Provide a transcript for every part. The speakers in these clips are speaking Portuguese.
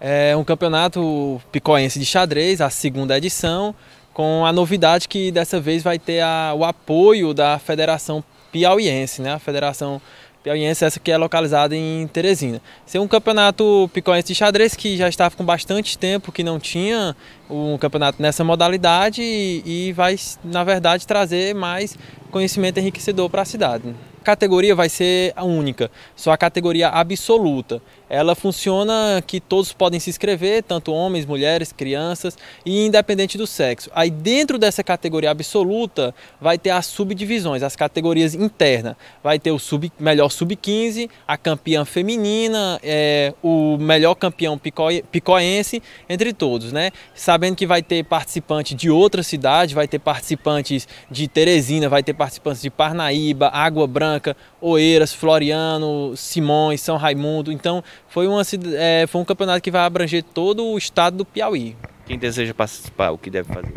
é um campeonato picoense de xadrez, a segunda edição, com a novidade que dessa vez vai ter a, o apoio da Federação Piauiense, né? A Federação Piauiense, essa que é localizada em Teresina. Ser é um campeonato picoense de xadrez que já estava com bastante tempo que não tinha um campeonato nessa modalidade e, e vai, na verdade, trazer mais conhecimento enriquecedor para a cidade categoria vai ser a única, só a categoria absoluta. Ela funciona que todos podem se inscrever, tanto homens, mulheres, crianças, e independente do sexo. Aí dentro dessa categoria absoluta vai ter as subdivisões, as categorias internas. Vai ter o sub, melhor sub-15, a campeã feminina, é, o melhor campeão pico, picoense, entre todos, né? Sabendo que vai ter participante de outra cidade, vai ter participantes de Teresina, vai ter participantes de Parnaíba, Água Branca, Oeiras, Floriano, Simões, São Raimundo. Então foi, uma, é, foi um campeonato que vai abranger todo o estado do Piauí. Quem deseja participar, o que deve fazer?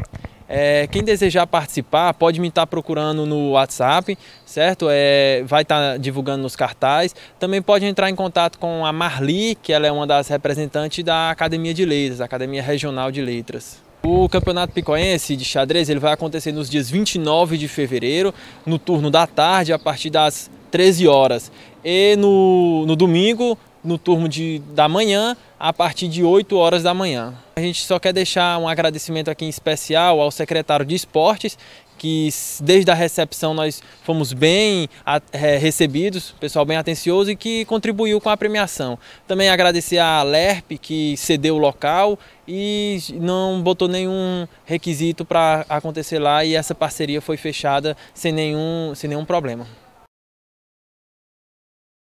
É, quem desejar participar pode me estar tá procurando no WhatsApp, certo? É, vai estar tá divulgando nos cartazes. Também pode entrar em contato com a Marli, que ela é uma das representantes da Academia de Letras, Academia Regional de Letras. O Campeonato Picoense de xadrez ele vai acontecer nos dias 29 de fevereiro, no turno da tarde, a partir das 13 horas. E no, no domingo, no turno de, da manhã, a partir de 8 horas da manhã. A gente só quer deixar um agradecimento aqui em especial ao secretário de Esportes, que desde a recepção nós fomos bem é, recebidos, pessoal bem atencioso e que contribuiu com a premiação. Também agradecer à LERP que cedeu o local e não botou nenhum requisito para acontecer lá e essa parceria foi fechada sem nenhum, sem nenhum problema.